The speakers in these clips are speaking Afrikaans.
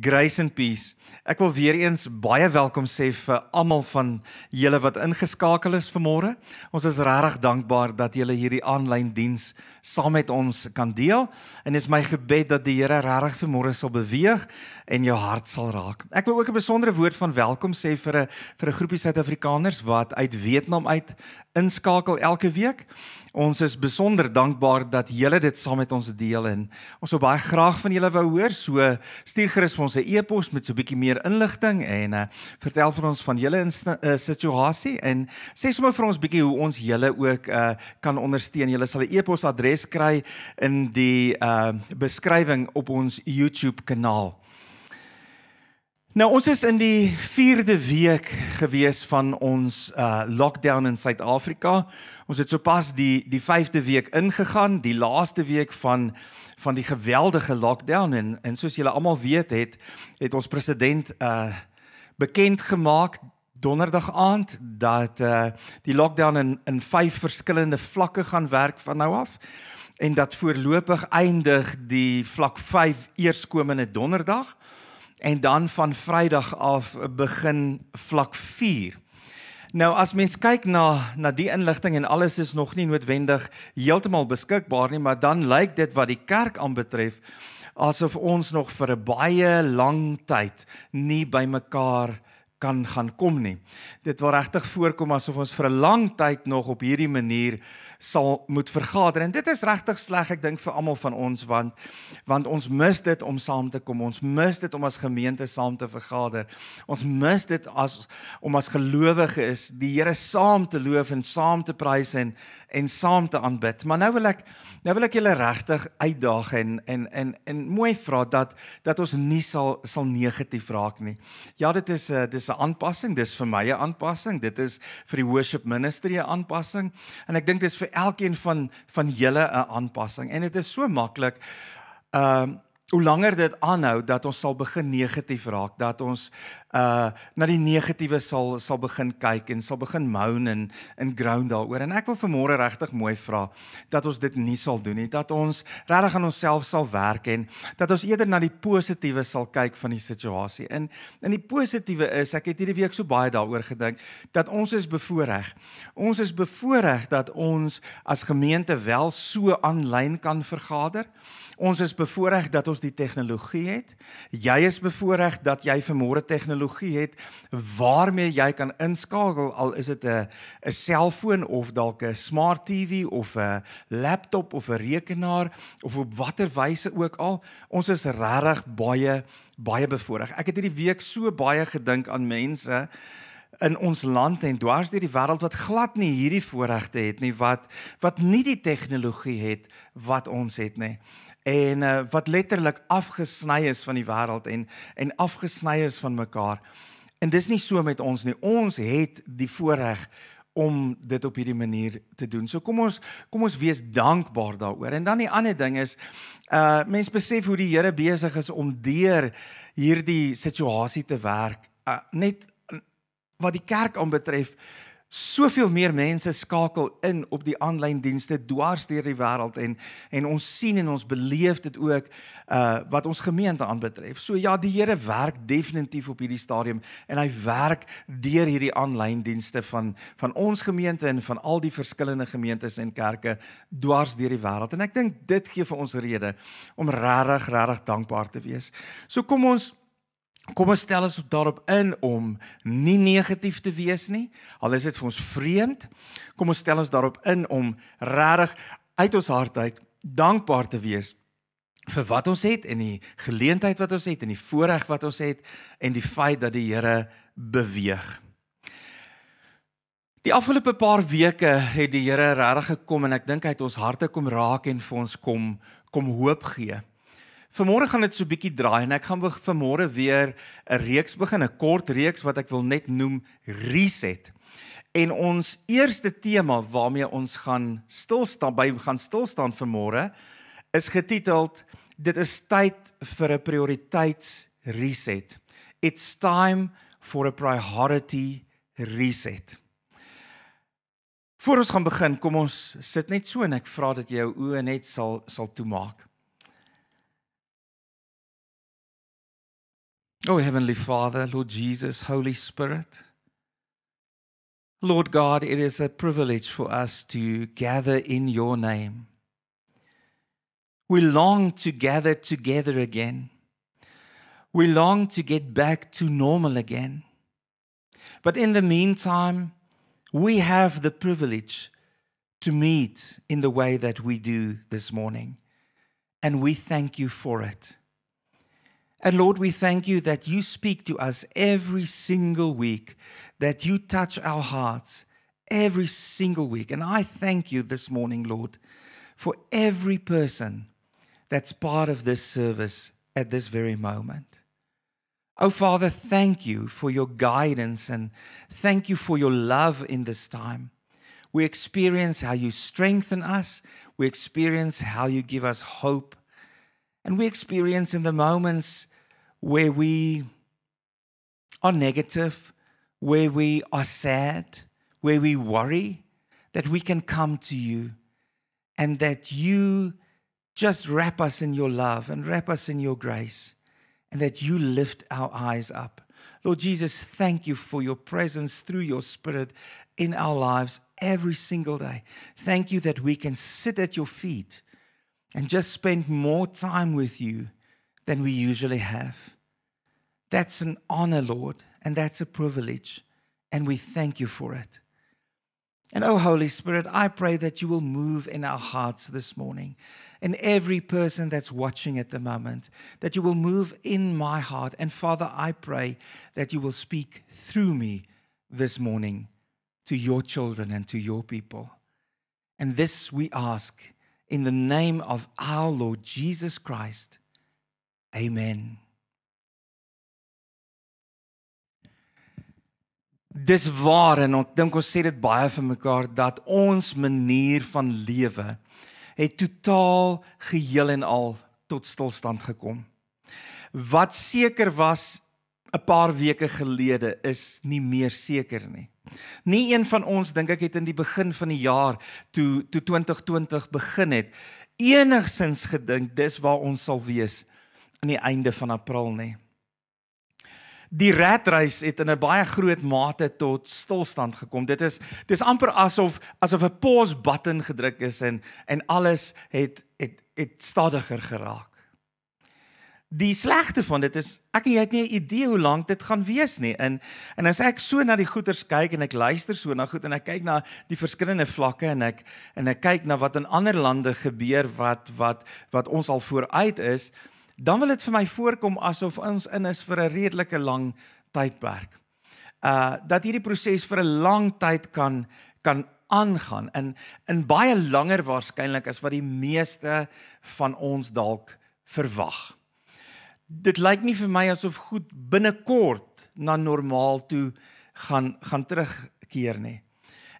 Grace and peace. Ek wil weer eens baie welkom sê vir almal van julle wat ingeskakel is vanmôre. Ons is regtig dankbaar dat julle hierdie aanlyn diens saam met ons kan deel en is my gebed dat die Here regtig vanmôre sal beweeg en jou hart sal raak. Ek wil ook 'n besondere woord van welkom sê vir 'n vir 'n groepie Suid-Afrikaners wat uit Vietnam uit inskakel elke week. Ons is besonder dankbaar dat julle dit saam met ons deel en ons wil baie graag van julle wou hoor. So stuur gerus ons 'n e-pos met so 'n bietjie meer inligting en uh, vertel vir ons van julle uh, situasie en sê sommer vir ons bietjie hoe ons julle ook uh, kan ondersteun. Julle sal 'n e-pos adres kry in die uh, beskrywing op ons YouTube kanaal. Nou ons is in die 4de week gewees van ons uh lockdown in Suid-Afrika. Ons het sopas die die 5de week ingegaan, die laaste week van uh van die geweldige lockdown en en soos julle almal weet het het ons president uh bekend gemaak donderdag aand dat uh die lockdown in in vyf verskillende vlakke gaan werk van nou af en dat voorlopig eindig die vlak 5 eerskomende donderdag en dan van Vrydag af begin vlak Nou as mens kyk na na die inligting en alles is nog nie noodwendig heeltemal beskikbaar nie, maar dan lyk dit wat die kerk aanbetref asof ons nog vir 'n baie lang tyd nie bymekaar kan gaan kom nie. Dit wil regtig voorkom asof ons vir 'n lang tyd nog op hierdie manier sal moet vergader en dit is regtig sleg ek dink vir almal van ons want want ons mis dit om saam te kom ons mis dit om as gemeente saam te vergader ons mis dit as om as gelowiges die Here saam te loof en saam te prys en en saam te aanbid maar nou wil ek nou wil ek julle regtig uitdaag en en en en mooi vra dat dat ons nie sal sal negatief raak nie ja dit is 'n eh, dis 'n aanpassing dis vir my 'n aanpassing dit is vir die worship ministerie aanpassing en ek dink dis vir elkeen van van julle 'n aanpassing en dit is so maklik. Ehm um, hoe langer dit aanhou dat ons sal begin negatief raak, dat ons uh na die negatiewe sal sal begin kyk en sal begin moan en in ground daaroor en ek wil vanmôre regtig mooi vra dat ons dit nie sal doen nie dat ons regtig aan onsself sal werk en dat ons eerder na die positiewe sal kyk van die situasie in in die positiewe is ek het hierdie week so baie daaroor gedink dat ons is bevoordeel ons is bevoordeel dat ons as gemeente wel so aanlyn kan vergader ons is bevoordeel dat ons die tegnologie het jy is bevoordeel dat jy vanmôre tegnologie tegnologie het waarmee jy kan inskakel al is dit 'n 'n selfoon of dalk 'n smart TV of 'n laptop of 'n rekenaar of op watter wyse ook al ons is regtig baie baie bevoordeel ek het hierdie week so baie gedink aan mense in ons land en dwars deur die wêreld wat glad nie hierdie voorregte het nie wat wat nie die tegnologie het wat ons het nie en uh, wat letterlik afgesny is van die wêreld en en afgesny is van mekaar. En dis nie so met ons nie. Ons het die voorreg om dit op hierdie manier te doen. So kom ons kom ons wees dankbaar daaroor. En dan die ander ding is uh mens besef hoe die Here besig is om deur hierdie situasie te werk. Uh, net wat die kerk aanbetref, soveel meer mense skakel in op die aanlyn dienste dwars deur die wêreld en en ons sien en ons beleef dit ook uh wat ons gemeente aanbetref. So ja, die Here werk definitief op hierdie stadium en hy werk deur hierdie aanlyn dienste van van ons gemeente en van al die verskillende gemeentes en kerke dwars deur die wêreld. En ek dink dit gee vir ons rede om regtig regtig dankbaar te wees. So kom ons Kom ons stel ons daarop in om nie negatief te wees nie. Al is dit vir ons vreemd. Kom ons stel ons daarop in om regtig uit ons hart uit dankbaar te wees vir wat ons het en die geleentheid wat ons het en die voorreg wat ons het en die feit dat die Here beweeg. Die afgelope paar weke het die Here regtig gekom en ek dink hy het ons harte kom raak en vir ons kom kom hoop gee. Vanmôre gaan dit so bietjie draai en ek gaan vanmôre weer 'n reeks begin, 'n kort reeks wat ek wil net noem reset. En ons eerste tema waarmee ons gaan stil staan by gaan stil staan vanmôre is getiteld dit is tyd vir 'n prioriteitsreset. It's time for a priority reset. Voordat ons gaan begin, kom ons sit net so en ek vra dat jy jou oë net sal sal toemaak. Oh, Heavenly Father, Lord Jesus, Holy Spirit, Lord God, it is a privilege for us to gather in your name. We long to gather together again. We long to get back to normal again. But in the meantime, we have the privilege to meet in the way that we do this morning. And we thank you for it. And Lord, we thank you that you speak to us every single week, that you touch our hearts every single week. And I thank you this morning, Lord, for every person that's part of this service at this very moment. Oh, Father, thank you for your guidance and thank you for your love in this time. We experience how you strengthen us, we experience how you give us hope, and we experience in the moments where we are negative, where we are sad, where we worry, that we can come to you and that you just wrap us in your love and wrap us in your grace and that you lift our eyes up. Lord Jesus, thank you for your presence through your Spirit in our lives every single day. Thank you that we can sit at your feet and just spend more time with you than we usually have. That's an honor, Lord, and that's a privilege, and we thank you for it. And oh, Holy Spirit, I pray that you will move in our hearts this morning and every person that's watching at the moment, that you will move in my heart. And Father, I pray that you will speak through me this morning to your children and to your people. And this we ask in the name of our Lord Jesus Christ. Amen. Dis waar en ons dink ons sê dit baie vir mekaar dat ons manier van lewe het totaal geheel en al tot stilstand gekom. Wat seker was 'n paar weke gelede is nie meer seker nie. Nie een van ons dink ek het in die begin van die jaar toe toe 2020 begin het enigsins gedink dis waar ons sal wees 2021 aan die einde van April nê. Die ratreis het in 'n baie groot mate tot stilstand gekom. Dit is dis amper asof asof 'n pause button gedruk is en en alles het het het stadiger geraak. Die slegste van dit is ek en jy het nie 'n idee hoe lank dit gaan wees nie. En en as ek so na die goeters kyk en ek luister so na goed en ek kyk na die verskillende vlakke en ek en ek kyk na wat in ander lande gebeur wat wat wat ons al vooruit is, dan wil dit vir my voorkom asof ons in is vir 'n redelike lang tydperk. Uh dat hierdie proses vir 'n lang tyd kan kan aangaan in in baie langer waarskynlik as wat die meeste van ons dalk verwag. Dit lyk nie vir my asof goed binnekort na normaal toe gaan gaan terugkeer nie.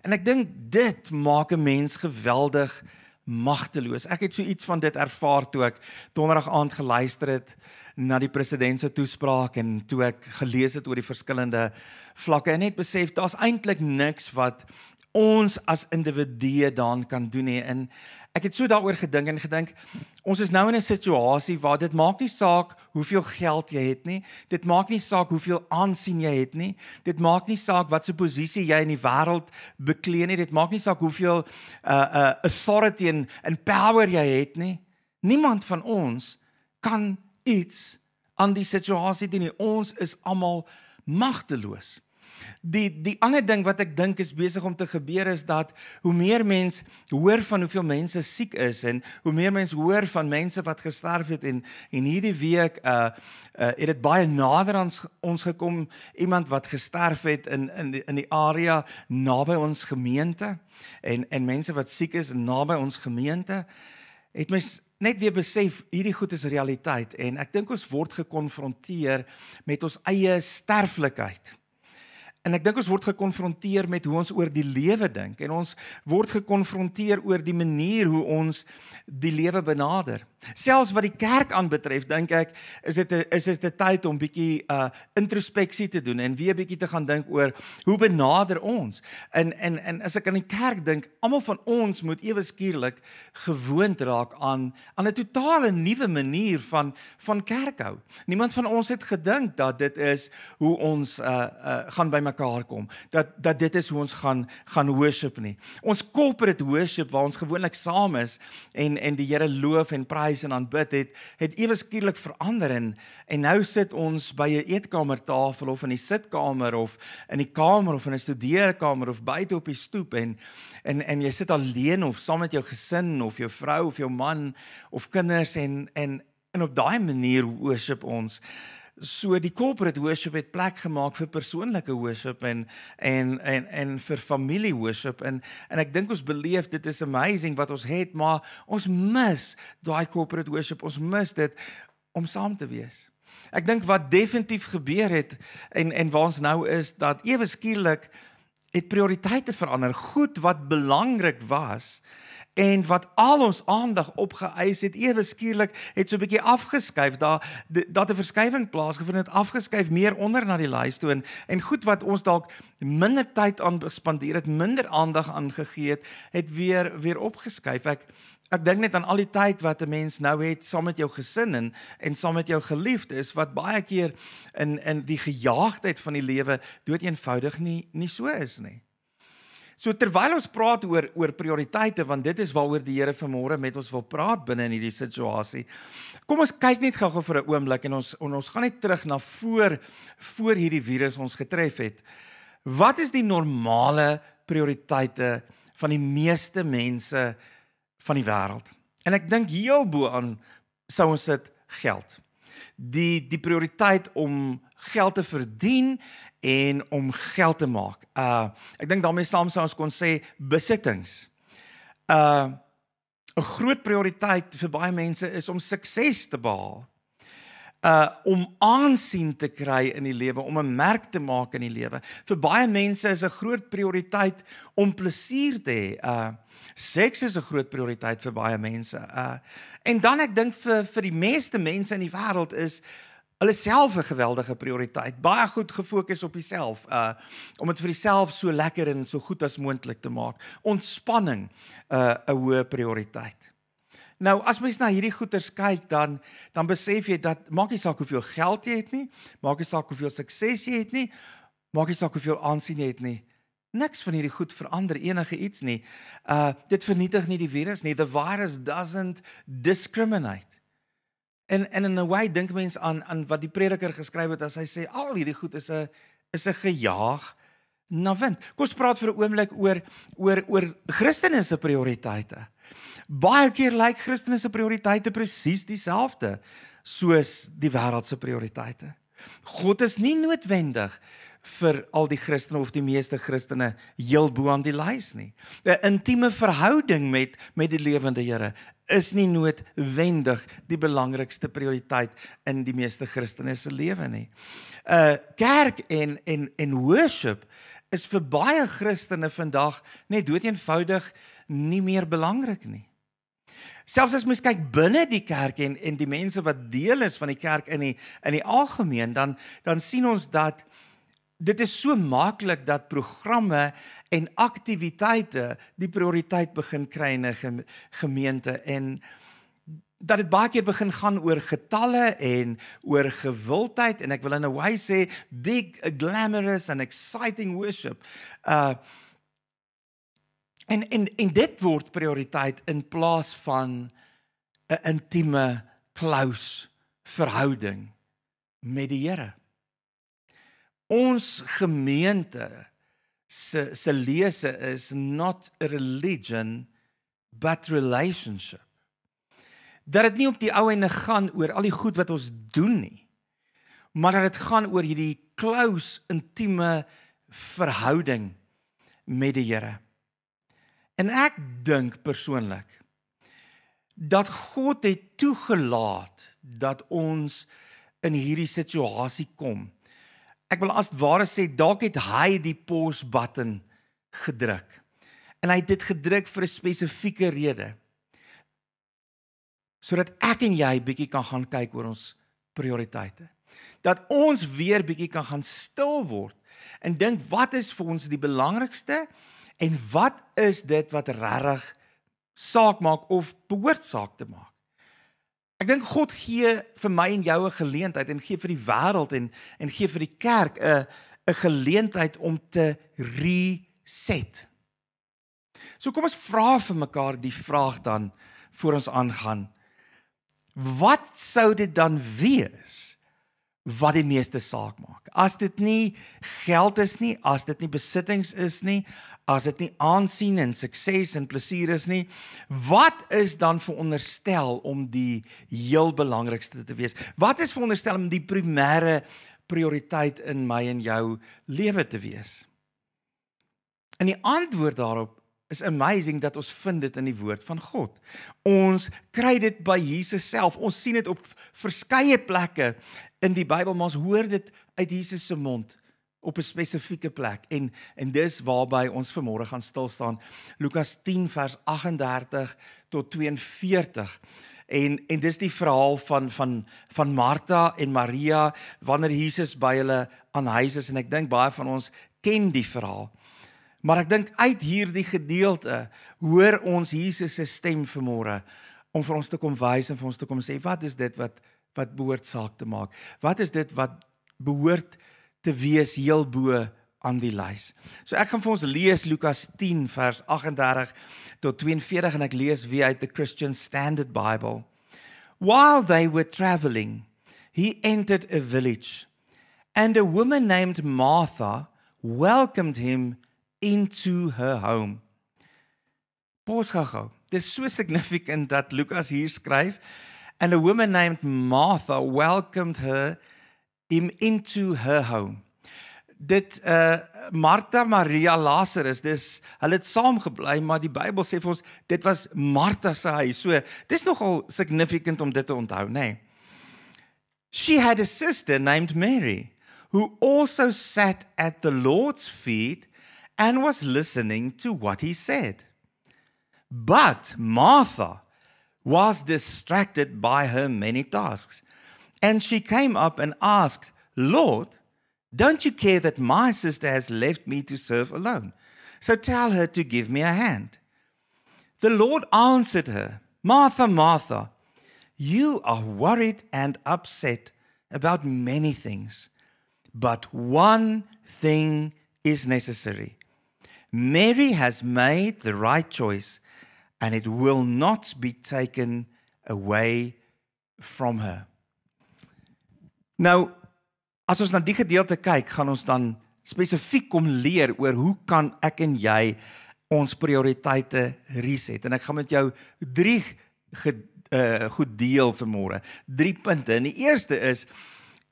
En ek dink dit maak 'n mens geweldig uh magteloos. Ek het so iets van dit ervaar toe ek donderdag aand geluister het na die president se toespraak en toe ek gelees het oor die verskillende vlakke en net besef daar's eintlik niks wat ons as individue dan kan doen nie. En ek het so daaroor gedink en gedink ons is nou in 'n situasie waar dit maak nie saak hoeveel geld jy het nie dit maak nie saak hoeveel aansien jy het nie dit maak nie saak wat se posisie jy in die wêreld bekleen het dit maak nie saak hoeveel uh uh authority en en power jy het nie niemand van ons kan iets aan die situasie doen nie ons is almal magteloos Die die ander ding wat ek dink is besig om te gebeur is dat hoe meer mense hoor van hoeveel mense siek is en hoe meer mense hoor van mense wat gesterf het en en hierdie week uh uh het dit baie nader aan ons, ons gekom iemand wat gesterf het in in in die area naby ons gemeente en en mense wat siek is naby ons gemeente het my net weer besef hierdie goed is realiteit en ek dink ons word gekonfronteer met ons eie sterflikheid. En ek dink ons word gekonfronteer met hoe ons oor die lewe dink en ons word gekonfronteer oor die manier hoe ons die lewe benader. Selfs wat die kerk aanbetref, dink ek, is dit is dit 'n tyd om bietjie uh introspeksie te doen en weer bietjie te gaan dink oor hoe benader ons. In in en as ek aan die kerk dink, almal van ons moet ewe skielik gewoond raak aan aan 'n totale nuwe manier van van kerk hou. Niemand van ons het gedink dat dit is hoe ons uh uh gaan bymekaar kom. Dat dat dit is hoe ons gaan gaan worship nie. Ons corporate worship waar ons gewoonlik saam is en en die Here loof en prys prys en aanbid het, het ewes skielik verander en en nou sit ons by 'n eetkamertafel of in die sitkamer of in die kamer of in 'n studeerkamer of buite op die stoep en en en jy sit alleen of saam met jou gesin of jou vrou of jou man of kinders en en en op daai manier worship ons So die corporate worship het plek gemaak vir persoonlike worship en en en en vir familie worship en en ek dink ons beleef dit is amazing wat ons het maar ons mis daai corporate worship ons mis dit om saam te wees. Ek dink wat definitief gebeur het en en waar ons nou is dat ewe skielik het prioriteite verander. Goed wat belangrik was, en wat al ons aandag opgeëis het ewe skielik het so 'n bietjie afgeskuif daar dat 'n verskywing plaasgevind het afgeskuif meer onder na die lysstoon en goed wat ons dalk minder tyd aan spandeer het minder aandag aan gegee het het weer weer opgeskuif ek ek dink net aan al die tyd wat 'n mens nou het saam met jou gesin en en saam met jou geliefdes wat baie keer in in die gejaagdheid van die lewe doeteenoudig nie nie so is nie So terwyl ons praat oor oor prioriteite want dit is waaroor die Here vanmôre met ons wil praat binne in hierdie situasie. Kom ons kyk net gou-gou vir 'n oomblik en ons en ons gaan net terug na voor voor hierdie virus ons getref het. Wat is die normale prioriteite van die meeste mense van die wêreld? En ek dink heel bo aan sou ons dit geld. Die die prioriteit om geld te verdien en om geld te maak. Uh ek dink daarmee saam sou ons kon sê besittings. Uh 'n groot prioriteit vir baie mense is om sukses te behaal. Uh om aansien te kry in die lewe, om 'n merk te maak in die lewe. Vir baie mense is 'n groot prioriteit om plesier te hê. Uh seks is 'n groot prioriteit vir baie mense. Uh en dan ek dink vir vir die meeste mense in die wêreld is hulle self 'n geweldige prioriteit, baie goed gefokus op jouself, uh om dit vir jouself so lekker en so goed as moontlik te maak. Ontspanning, uh 'n hoë prioriteit. Nou as mens na hierdie goeters kyk dan dan besef jy dat maak nie saak hoeveel geld jy het nie, maak nie saak hoeveel sukses jy het nie, maak nie saak hoeveel aansien jy het nie. Niks van hierdie goed verander enige iets nie. Uh dit vernietig nie die virus nie. The virus doesn't discriminate. En en in 'n way dink mense aan aan wat die prediker geskryf het as hy sê al hierdie goed is 'n is 'n gejaag na wind. Kom ons praat vir 'n oomblik oor oor oor Christene se prioriteite. Baie keer lyk like Christene se prioriteite presies dieselfde soos die wêreld se prioriteite. God is nie noodwendig vir al die Christene of die meeste Christene heel bo aan die lys nie. 'n Intieme verhouding met met die lewende Here is nie noodwendig die belangrikste prioriteit in die meeste Christene se lewe nie. Uh kerk en en en worship is vir baie Christene vandag net doeteenoudig nie meer belangrik nie. Selfs as mens kyk binne die kerk en en die mense wat deel is van die kerk in die in die algemeen dan dan sien ons dat dit is so maklik dat programme en aktiwiteite die prioriteit begin kry in 'n gemeente en dat dit baie keer begin gaan oor getalle en oor gewildheid en ek wil in 'n way sê big glamorous and exciting worship. Uh en en en dit word prioriteit in plaas van 'n intieme close verhouding met die Here ons gemeente se se lese is not a religion but relationship. Dat dit nie op die ou ende gaan oor al die goed wat ons doen nie. Maar dat dit gaan oor hierdie close intieme verhouding met die Here. En ek dink persoonlik dat God het toegelaat dat ons in hierdie situasie kom ek wil as ware sê dalk het hy die pause button gedruk. En hy het dit gedruk vir 'n spesifieke rede. Sodat ek en jy bietjie kan gaan kyk oor ons prioriteite. Dat ons weer bietjie kan gaan stil word en dink wat is vir ons die belangrikste en wat is dit wat regtig saak maak of behoort saak te maak? Ek dink God gee vir my en jou 'n geleentheid en gee vir die wêreld en en gee vir die kerk 'n 'n geleentheid om te reset. So kom ons vra vir mekaar die vraag dan voor ons aangaan. Wat sou dit dan wees wat die meeste saak maak? As dit nie geld is nie, as dit nie besittings is nie, as dit nie aansien en sukses en plesier is nie, wat is dan veronderstel om die heel belangrikste te wees? Wat is veronderstel om die primêre prioriteit in my en jou lewe te wees? En die antwoord daarop is amazing dat ons vind dit in die woord van God. Ons kry dit by Jesus self. Ons sien dit op verskeie plekke in die Bybel, maar ons hoor dit uit Jesus se mond op 'n spesifieke plek en en dis waarby ons vanmôre gaan stil staan Lukas 10 vers 38 tot 42 en en dis die verhaal van van van Martha en Maria wanneer Jesus by hulle aan huis is en ek dink baie van ons ken die verhaal maar ek dink uit hierdie gedeelte hoor ons Jesus se stem vanmôre om vir ons te kom wys en vir ons te kom sê wat is dit wat wat behoort saak te maak wat is dit wat behoort te wees heel bo aan die lys. So ek gaan vir ons lees Lukas 10 vers 38 tot 42 en ek lees weer uit the Christian Standard Bible. While they were travelling, he entered a village and a woman named Martha welcomed him into her home. Pos gaga. Dis so significant dat Lukas hier skryf and a woman named Martha welcomed her him into her home. Dit uh Martha Maria Lazarus, dis hulle het saam gebly, maar die Bybel sê vir ons dit was Martha se huis. So, dis nogal significant om dit te onthou, nê. Nee. She had a sister named Mary who also sat at the Lord's feet and was listening to what he said. But Martha was distracted by her many tasks. And she came up and asked, Lord, don't you care that my sister has left me to serve alone? So tell her to give me a hand. The Lord answered her, Martha, Martha, you are worried and upset about many things, but one thing is necessary. Mary has made the right choice, and it will not be taken away from her. Nou as ons na die gedeelte kyk, gaan ons dan spesifiek kom leer oor hoe kan ek en jy ons prioriteite reset en ek gaan met jou drie ge, uh, goed deel vanmôre. Drie punte. En die eerste is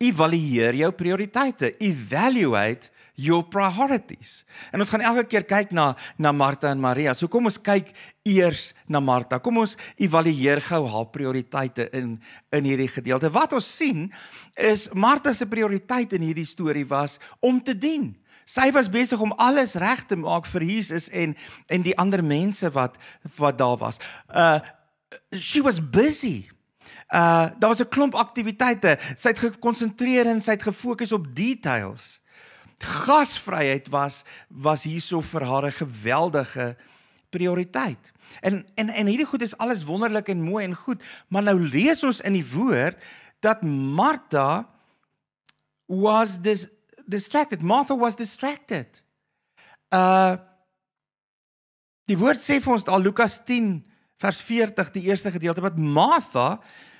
evalueer jou prioriteite. Evaluate your priorities. En ons gaan elke keer kyk na na Martha en Maria. So kom ons kyk eers na Martha. Kom ons evalueer gou haar prioriteite in in hierdie gedeelte. Wat ons sien is Martha se prioriteit in hierdie storie was om te dien. Sy was besig om alles reg te maak vir Jesus en en die ander mense wat wat daar was. Uh she was busy. Uh daar was 'n klomp aktiwiteite. Sy het gekonsentreer en sy het gefokus op details gasvryheid was was hierso vir haar 'n geweldige prioriteit. En en en hierdie goed is alles wonderlik en mooi en goed, maar nou lees ons in die woord dat Martha was dis distracted. Martha was distracted. Uh Die woord sê vir ons al Lukas 10 vers 40 die eerste gedeelte wat Martha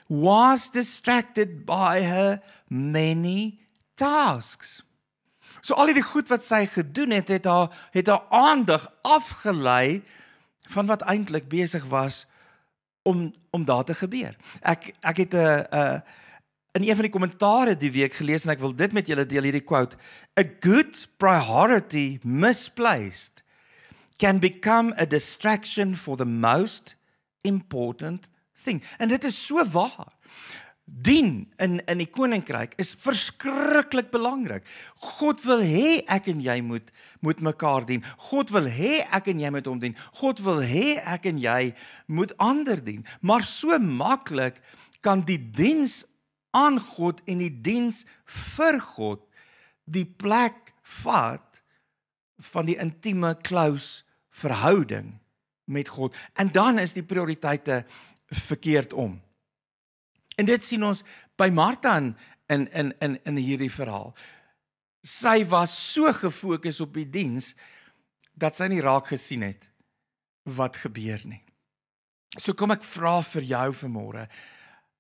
was distracted by her many tasks. So al hierdie goed wat sy gedoen het, het haar het haar aandag afgelei van wat eintlik besig was om om daar te gebeur. Ek ek het 'n uh, eh, 'n uh, eh, in een van die kommentaare die week gelees en ek wil dit met julle deel hierdie quote: A good priority misplaced can become a distraction for the most important thing. En dit is so waar dien in in die koninkryk is verskriklik belangrik. God wil hê ek en jy moet moet mekaar dien. God wil hê ek en jy moet hom dien. God wil hê ek en jy moet ander dien. Maar so maklik kan die diens aan God en die diens vir God die plek vat van die intieme close verhouding met God. En dan is die prioriteite verkeerd om. En dit sien ons by Martha in in in in, in hierdie verhaal. Sy was so gefokus op die diens dat sy nie raak gesien het wat gebeur nie. So kom ek vra vir jou vanmôre.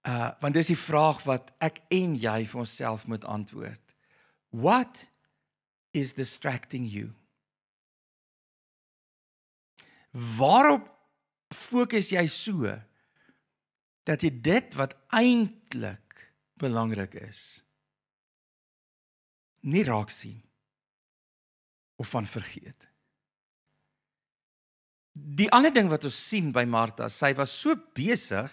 Uh want dis die vraag wat ek en jy vir onsself moet antwoord. What is distracting you? Waarop fokus jy so? dat jy dit wat eintlik belangrik is nie raak sien of van vergeet. Die ander ding wat ons sien by Martha, sy was so besig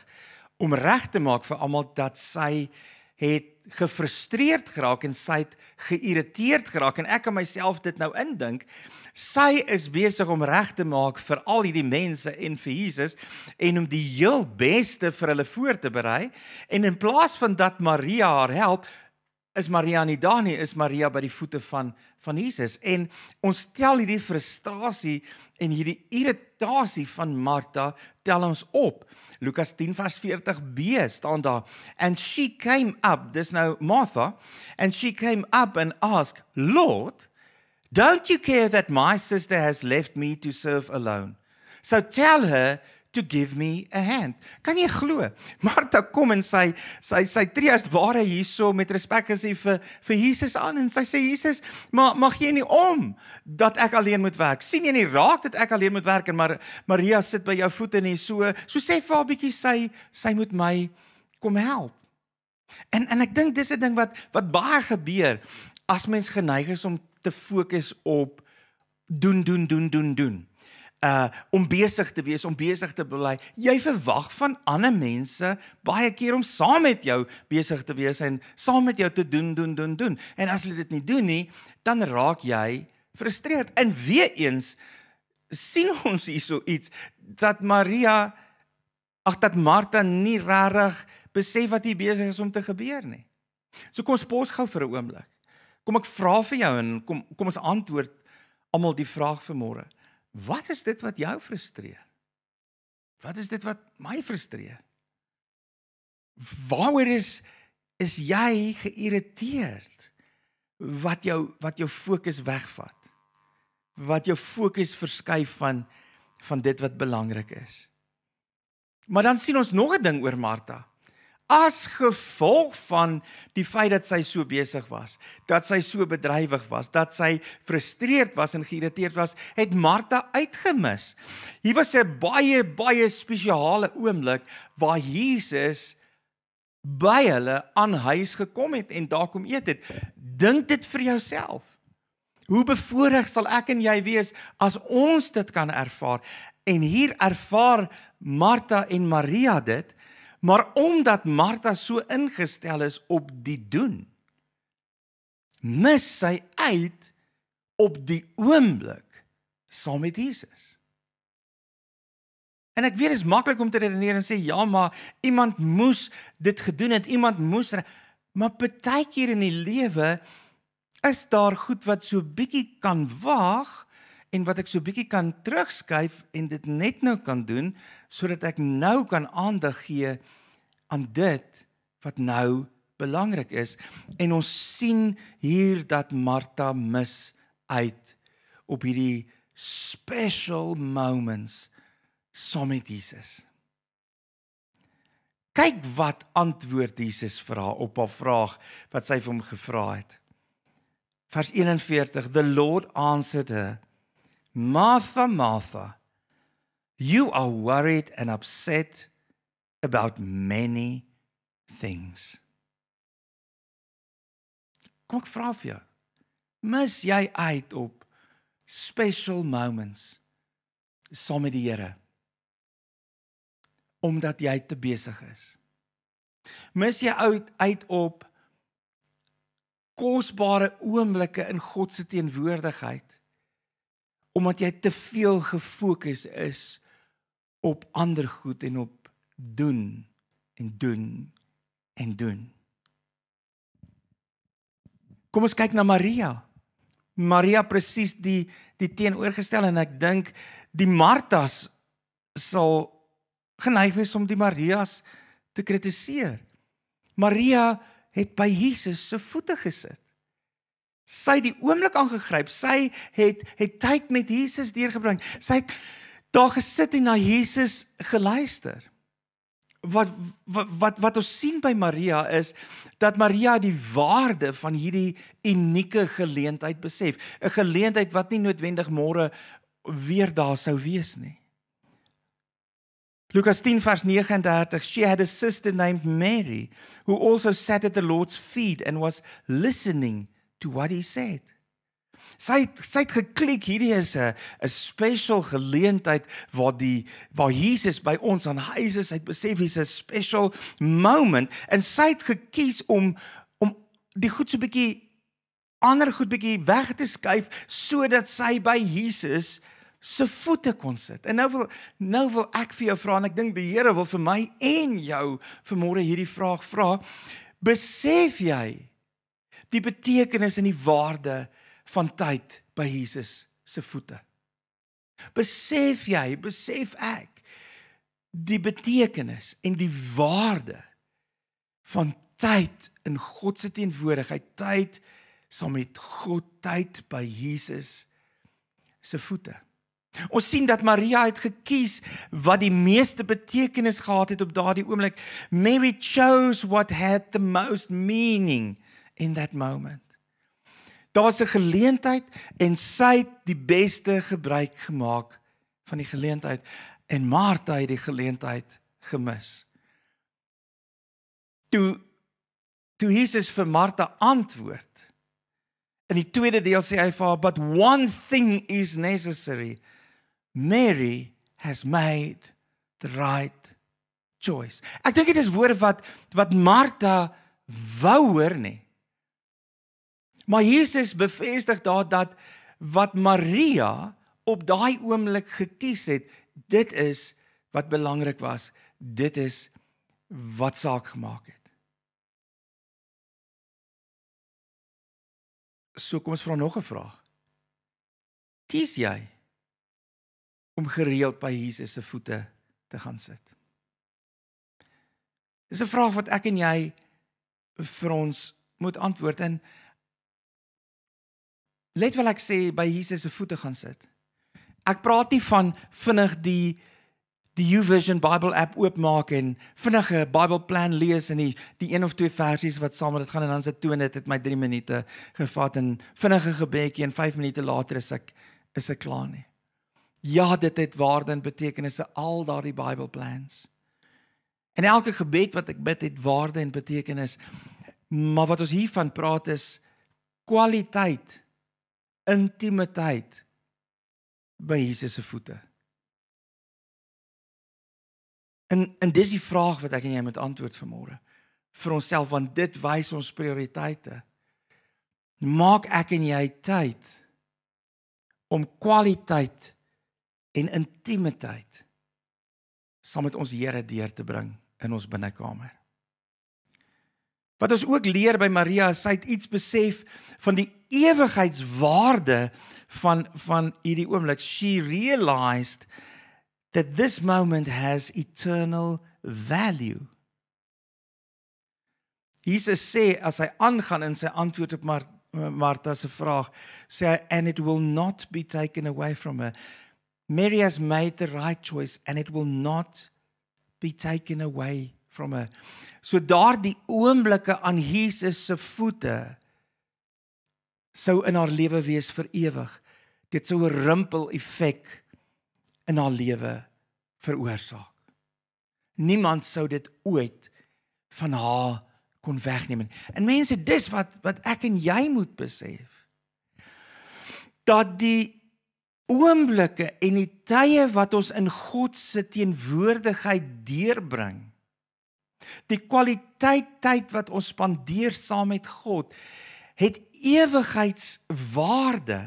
om reg te maak vir almal dat sy het gefrustreerd geraak en sy het geïrriteerd geraak en ek aan myself dit nou indink sy is besig om reg te maak vir al hierdie mense en vir Jesus en om die heel beste vir hulle voor te berei en in plaas van dat Maria haar help is Maria nie daar nie, is Maria by die voete van van Jesus. En ons tel hierdie frustrasie en hierdie irritasie van Martha tel ons op. Lukas 10 vers 40b staan daar and she came up this now Martha and she came up and asked Lord don't you care that my sister has left me to serve alone so tell her to give me a hand. Kan jy glo? Martha kom en sy sy sy tree as ware hierso met respek gesê vir vir Jesus aan en sy sê Jesus, maar mag jy nie om dat ek alleen moet werk. sien jy nie raak dat ek alleen moet werk en maar Maria sit by jou voete en hy so so sê vir haar bietjie sy sy moet my kom help. En en ek dink dis 'n ding wat wat baie gebeur as mens geneig is om te fokus op doen doen doen doen doen. doen uh om besig te wees, om besig te bly. Jy verwag van ander mense baie keer om saam met jou besig te wees en saam met jou te doen doen doen doen. En as hulle dit nie doen nie, dan raak jy frustreerd. En weer eens sien ons hier so iets dat Maria ag dat Martha nie regtig besef wat hier besig is om te gebeur nie. So kom ons pos gou vir 'n oomblik. Kom ek vra vir jou en kom kom ons antwoord almal die vraag vir môre. Wat is dit wat jou frustreer? Wat is dit wat my frustreer? Waaroor is is jy geïrriteerd? Wat jou wat jou fokus wegvat? Wat jou fokus verskuif van van dit wat belangrik is? Maar dan sien ons nog 'n ding oor Martha as gevolg van die feit dat sy so besig was, dat sy so bedrywig was, dat sy frustreerd was en geïrriteerd was, het Martha uitgemis. Hier was 'n baie baie spesiale oomblik waar Jesus by hulle aan huis gekom het en daar kom eet het. Dink dit vir jouself. Hoe bevoorreg sal ek en jy wees as ons dit kan ervaar? En hier ervaar Martha en Maria dit Maar omdat Martha so ingestel is op die doen, mis sy uit op die oomblik saam met Jesus. En ek weet dit is maklik om te redeneer en sê ja, maar iemand moes dit gedoen het, iemand moes er- maar baie keer in die lewe is daar goed wat so bietjie kan waag en wat ek so bietjie kan terugskuif en dit net nou kan doen sodat ek nou kan aandag gee aan dit wat nou belangrik is en ons sien hier dat Martha mis uit op hierdie special moments saam met Jesus. Kyk wat antwoord Jesus vra op haar vraag wat sy vir hom gevra het. Vers 41 The Lord answered her Martha, Martha, you are worried and upset about many things. Kom ek vra vir jou. Mis jy uit op special moments saam met die Here? Omdat jy te besig is. Mis jy uit uit op kosbare oomblikke in God se teenwoordigheid omdat jy te veel gefokus is op ander goed en op doen en doen en doen. Kom ons kyk na Maria. Maria presies die die teenoorgestel en ek dink die Martas sal geneig wees om die Marias te kritiseer. Maria het by Jesus se voete gesit. Sy het die oomblik aangegryp. Sy het het tyd met Jesus deurgebring. Sy het daar gesit en na Jesus geluister. Wat wat wat wat ons sien by Maria is dat Maria die waarde van hierdie unieke geleentheid besef, 'n geleentheid wat nie noodwendig môre weer daar sou wees nie. Lukas 10 vers 39 She had a sister named Mary who also sat at the Lord's feet and was listening to what he said. Sy het, sy het geklik hierdie is 'n 'n special geleentheid waar die waar Jesus by ons aan huis is. Hy het besef hy's 'n special moment en sy het gekies om om die goed so 'n bietjie ander goed bietjie weg te skuif sodat sy by Jesus se voete kon sit. En nou wil nou wil ek vir jou vra en ek dink die Here wil vir my en jou vanmôre hierdie vraag vra. Besef jy die betekenis en die waarde van tyd by Jesus se voete. Besef jy, besef ek die betekenis en die waarde van tyd in God se teenwoordigheid, tyd saam met God, tyd by Jesus se voete. Ons sien dat Maria het gekies wat die meeste betekenis gehad het op daardie oomblik. Mary chose what had the most meaning in that moment. Daar was 'n geleentheid en sy het die beste gebruik gemaak van die geleentheid en Martha het die geleentheid gemis. Toe toe Jesus vir Martha antwoord in die tweede deel sê hy vir haar but one thing is necessary Mary has made the right choice. Ek dink dit is woorde wat wat Martha wou hoor nie. Maar Jesus bevestig daar dat wat Maria op daai oomblik gekies het, dit is wat belangrik was. Dit is wat saak gemaak het. So kom ons vra nog 'n vraag. Kies jy om gereeld by Jesus se voete te gaan sit? Dis 'n vraag wat ek en jy vir ons moet antwoord en let wel ek sê by Jesus se voete gaan sit. Ek praat nie van vinnig die die YouVersion Bible app oopmaak en vinnige Bible plan lees en die die een of twee versies wat saam met dit gaan en dan se toon dit het my 3 minute gevat en vinnige gebedjie en 5 minute later is ek is ek klaar nie. Ja, dit het waarde en betekenisse al daardie Bible plans. En elke gebed wat ek bid het waarde en betekenis. Maar wat ons hiervan praat is kwaliteit intimiteit by Jesus se voete. En en dis die vraag wat ek en jy moet antwoord vanmôre vir onsself want dit wys ons prioriteite. Maak ek en jy tyd om kwaliteit en intimiteit saam met ons Here deur te bring in ons binnekamer. Wat ons ook leer by Maria, sy het iets besef van die ewigheidswaarde van van hierdie oomblik. She realized that this moment has eternal value. Jesus sê as hy aangaan in sy antwoord op Mar Martha se vraag, sê hy and it will not be taken away from her. Mary has made the right choice and it will not be taken away from her from her. So daardie oomblikke aan Jesus se voete sou in haar lewe wees vir ewig. Dit sou 'n rimpel effek in haar lewe veroorsaak. Niemand sou dit ooit van haar kon wegneem nie. En mense, dis wat wat ek en jy moet besef. Dat die oomblikke en die tye wat ons in God se teenwoordigheid deurbring die kwaliteit tyd wat ons spandeer saam met God het ewigheidswaarde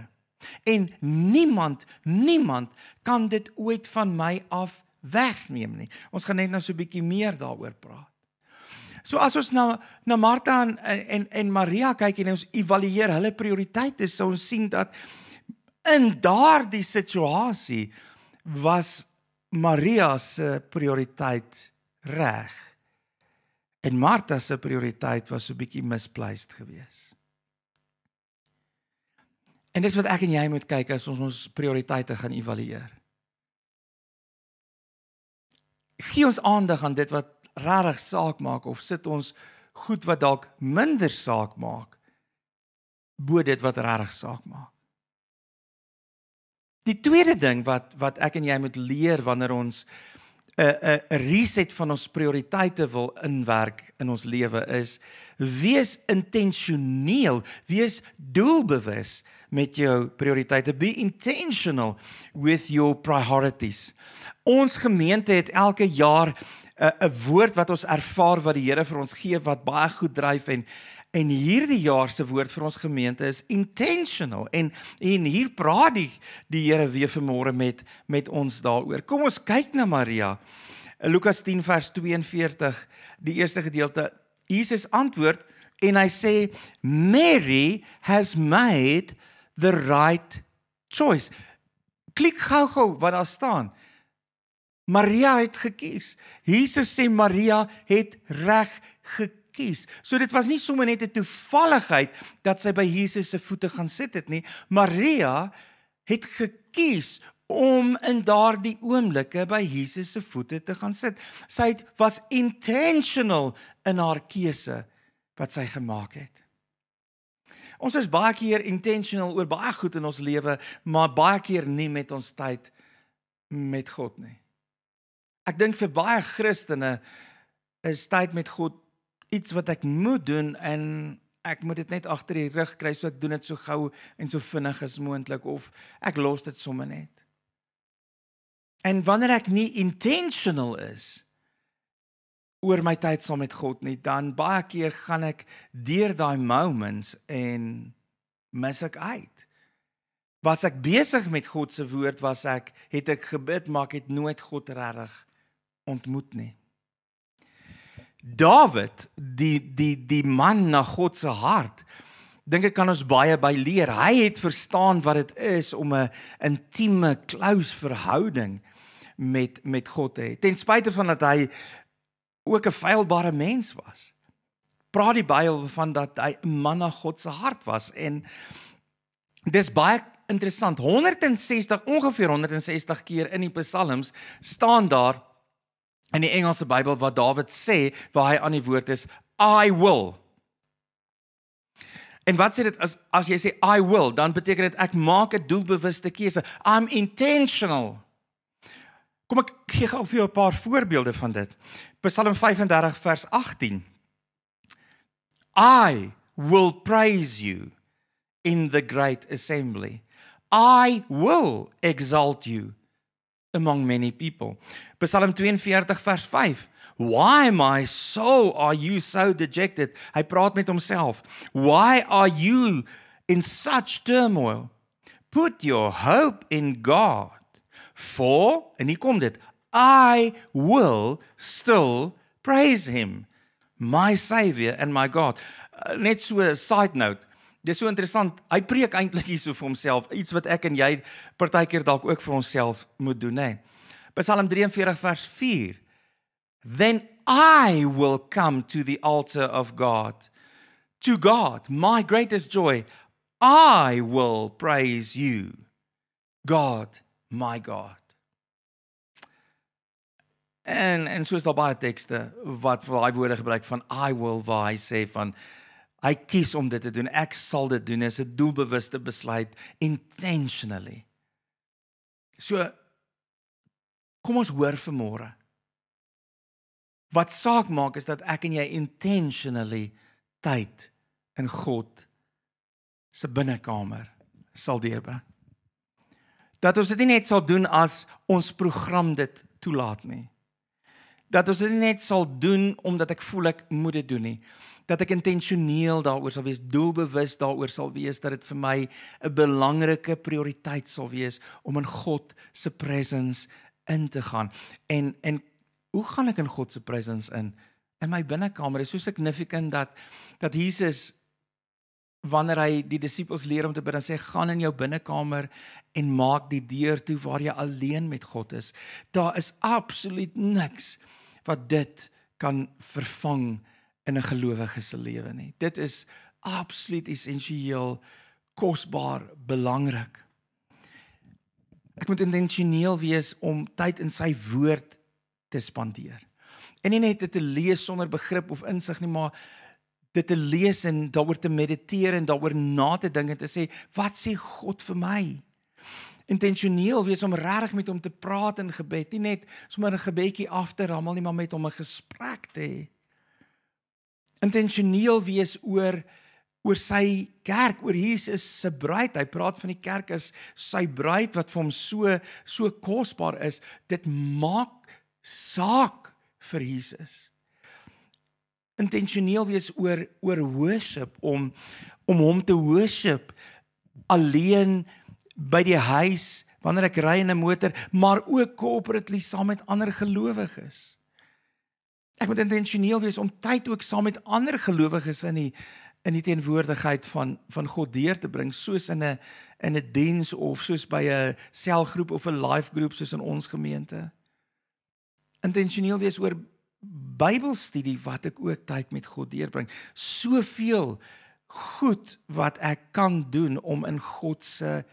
en niemand niemand kan dit ooit van my af wegneem nie. Ons gaan net nou so 'n bietjie meer daaroor praat. So as ons na na Martha en en, en Maria kyk en ons evalueer hulle prioriteite, sou ons sien dat in daardie situasie was Maria se prioriteit reg. En Martha se prioriteit was so bietjie misplaced geweest. En dis wat ek en jy moet kyk as ons ons prioriteite gaan evalueer. Gee ons aandag aan dit wat regtig saak maak of sit ons goed wat dalk minder saak maak bo dit wat regtig saak maak. Die tweede ding wat wat ek en jy moet leer wanneer ons 'n 'n reset van ons prioriteite wil inwerk in ons lewe is wees intentioneel, wees doelbewus met jou prioriteite. Be intentional with your priorities. Ons gemeente het elke jaar 'n 'n woord wat ons ervaar wat die Here vir ons gee wat baie goed dryf en En hierdie jaar se woord vir ons gemeente is intentional en en hier praat die die Here weer vanmôre met met ons daaroor. Kom ons kyk na Maria. Lukas 10 vers 42, die eerste gedeelte. Jesus antwoord en hy sê Mary has made the right choice. Klik gou gou wat daar staan. Maria het gekies. Jesus sê Maria het reg gekies kies. So dit was nie sommer net 'n toevalligheid dat sy by Jesus se voete gaan sit het nie. Maria het gekies om in daardie oomblikke by Jesus se voete te gaan sit. Sy het was intentional in haar keuse wat sy gemaak het. Ons is baie keer intentional oor baie goed in ons lewe, maar baie keer nie met ons tyd met God nie. Ek dink vir baie Christene is tyd met God iets wat ek moet doen en ek moet dit net agter die rug kry sodat doen dit so gou en so vinnig as moontlik of ek los dit sommer net. En wanneer ek nie intentional is oor my tyd saam met God nie, dan baie keer gaan ek deur daai moments en mis ek uit. Was ek besig met God se woord, was ek het ek gebid, maar ek het nooit God regtig ontmoet nie. Dawid, die die die man na God se hart. Dink ek kan ons baie by leer. Hy het verstaan wat dit is om 'n intieme, close verhouding met met God te hê. Ten spyte van dat hy ook 'n feilbare mens was. Praat die Bybel van dat hy 'n man na God se hart was en dis baie interessant. 160 ongeveer 160 keer in die psalms staan daar in die Engelse Bybel wat Dawid sê waar hy aan die woord is I will. En wat sê dit as as jy sê I will, dan beteken dit ek maak 'n doelbewuste keuse. I'm intentional. Kom ek gee gou vir jou 'n paar voorbeelde van dit. Psalm 35 vers 18. I will praise you in the great assembly. I will exalt you among many people. Psalm 42 vers 5. Why my soul are you so dejected? Hy praat met homself. Why are you in such turmoil? Put your hope in God. For en hier kom dit. I will still praise him, my savior and my God. Uh, net so 'n side note. Dis so interessant. Hy preek eintlik hierso vir homself, iets wat ek en jy partykeer dalk ook vir onsself moet doen, hè. Psalm 43 vers 4. Then I will come to the altar of God. To God, my greatest joy, I will praise you. God, my God. En en soos daar baie tekste wat vir daai woorde gebruik van I will, waar hy sê van Hy kies om dit te doen. Ek sal dit doen. Dit is 'n doelbewuste besluit intentionally. So kom ons hoor vanmôre. Wat saak maak is dat ek en jy intentionally tyd in God se binnekamer sal deurbring. Dat ons dit nie net sal doen as ons program dit toelaat nie. Dat ons dit nie net sal doen omdat ek voel ek moet dit doen nie dat ek intentioneel daaroor sal wees, doelbewus daaroor sal wees dat dit vir my 'n belangrike prioriteit sal wees om in God se presence in te gaan. En en hoe gaan ek in God se presence in? In my binnekamer is so significant dat dat Jesus wanneer hy die disippels leer om te bid en sê gaan in jou binnekamer en maak die deur toe waar jy alleen met God is. Daar is absoluut niks wat dit kan vervang nie in 'n gelowige se lewe nie. Dit is absoluut essensieel, kosbaar, belangrik. Ek moet intentioneel wees om tyd in sy woord te spandeer. En nie net dit te lees sonder begrip of insig nie, maar dit te lees en daaroor te mediteer en daaroor na te dink en te sê, wat sê God vir my? Intentioneel wees om regtig met hom te praat in gebed, nie net sommer 'n gebedjie af te rammel nie, maar met hom 'n gesprek te hê intentioneel wees oor oor sy kerk, oor Jesus se bruid. Hy praat van die kerk as sy bruid wat vir hom so so kosbaar is. Dit maak saak vir Jesus. Intentioneel wees oor oor worship om om hom te worship alleen by die huis wanneer ek ry in 'n motor, maar ook corporately saam met ander gelowiges ek moet intentioneel wees om tyd ook saam met ander gelowiges in die in die teenwoordigheid van van God deur te bring soos in 'n in 'n diens of soos by 'n selgroep of 'n life groep soos in ons gemeente. Intentioneel wees oor Bybelstudie wat ek ook tyd met God deurbring. Soveel goed wat ek kan doen om in God se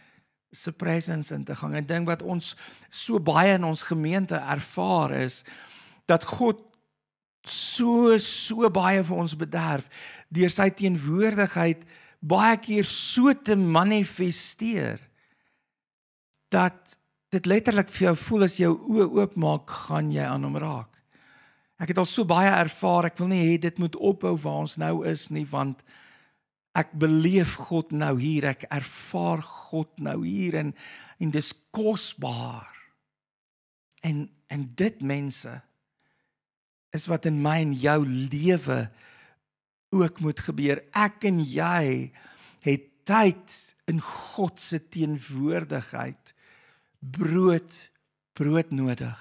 se presence in te gaan. 'n Ding wat ons so baie in ons gemeente ervaar is dat God so so baie vir ons bederf deur sy teenwoordigheid baie keer so te manifesteer dat dit letterlik vir jou voel as jou oë oopmaak gaan jy aan hom raak ek het al so baie ervaar ek wil nie hê dit moet ophou waar ons nou is nie want ek beleef God nou hier ek ervaar God nou hier en en dis kosbaar en en dit mense is wat in my en jou lewe ook moet gebeur. Ek en jy het tyd in God se teenwoordigheid brood brood nodig.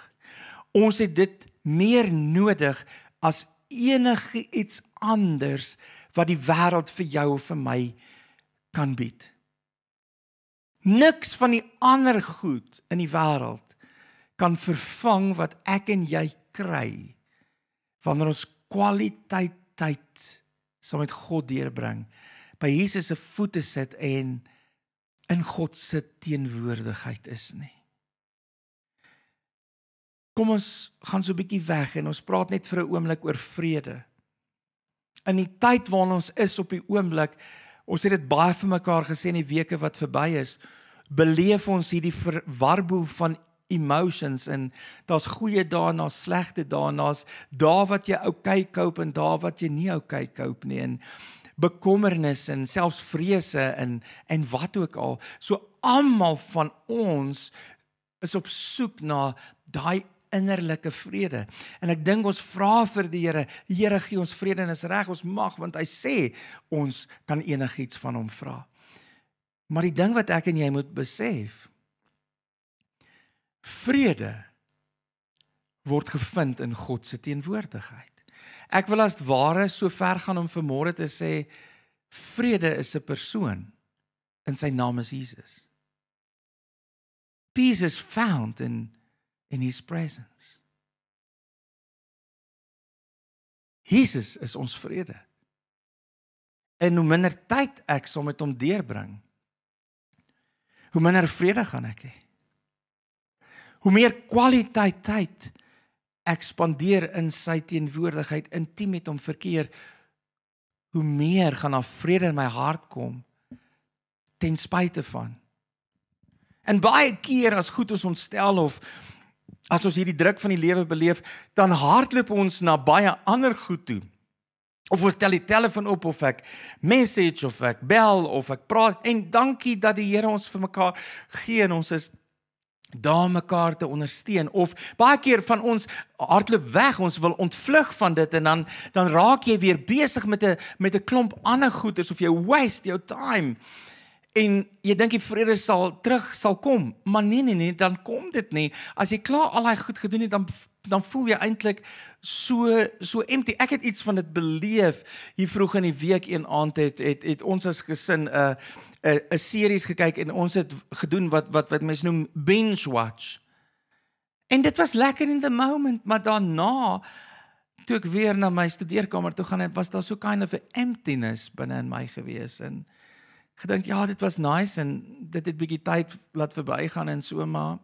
Ons het dit meer nodig as enige iets anders wat die wêreld vir jou of vir my kan bied. Niks van die ander goed in die wêreld kan vervang wat ek en jy kry wanneer ons kwaliteit tyd saam met God deurbring, by Jesus se voete sit en in God se teenwoordigheid is nie. Kom ons gaan so 'n bietjie weg en ons praat net vir 'n oomblik oor vrede. In die tyd waarin ons is op die oomblik, ons het dit baie vir mekaar gesê in die weke wat verby is, beleef ons hierdie verwarboel van emotions en daar's goeie dae en daar's slegte dae en daar's dae wat jy okay koop en dae wat jy nie okay koop nie en bekommernis en selfs vrese en en wat ook al. So almal van ons is op soek na daai innerlike vrede. En ek dink ons vra vir die Here, Here gee ons vrede en is reg ons mag want hy sê ons kan enigiets van hom vra. Maar die ding wat ek en jy moet besef, vrede word gevind in God se teenwoordigheid. Ek wil as ware so ver gaan om vermoere te sê vrede is 'n persoon en sy naam is Jesus. Peace is found in in his presence. Jesus is ons vrede. En hoe minder tyd ek saam so met hom deurbring, hoe minder vrede gaan ek hê hoe meer kwaliteit tyd ek spandeer in sy teenwoordigheid, intiem met hom verkeer, hoe meer gaan daar vrede in my hart kom ten spyte van. En baie keer as goed ons ontstel of as ons hierdie druk van die lewe beleef, dan hardloop ons na baie ander goed toe. Of ons tel die telefoon op of ek message of ek bel of ek praat en dankie dat die Here ons vir mekaar gee en ons is daar mekaar te ondersteun of baie keer van ons hardloop weg ons wil ontvlug van dit en dan dan raak jy weer besig met 'n met 'n klomp ander goeders of jy waste jou time en jy dink die vrede sal terug sal kom maar nee nee nee dan kom dit nie as jy klaar al daai goed gedoen het dan dan voel jy eintlik so so empty. Ek het iets van dit beleef hier vroeg in die week een aand het het het ons as gesin 'n uh, 'n uh, 'n series gekyk en ons het gedoen wat wat wat mense noem binge watch. En dit was lekker in the moment, maar daarna toe ek weer na my studeerkamer toe gaan, was daar so kind of 'n emptiness binne in my gewees en gedink ja, dit was nice en dit het bietjie tyd laat verbygaan en so maar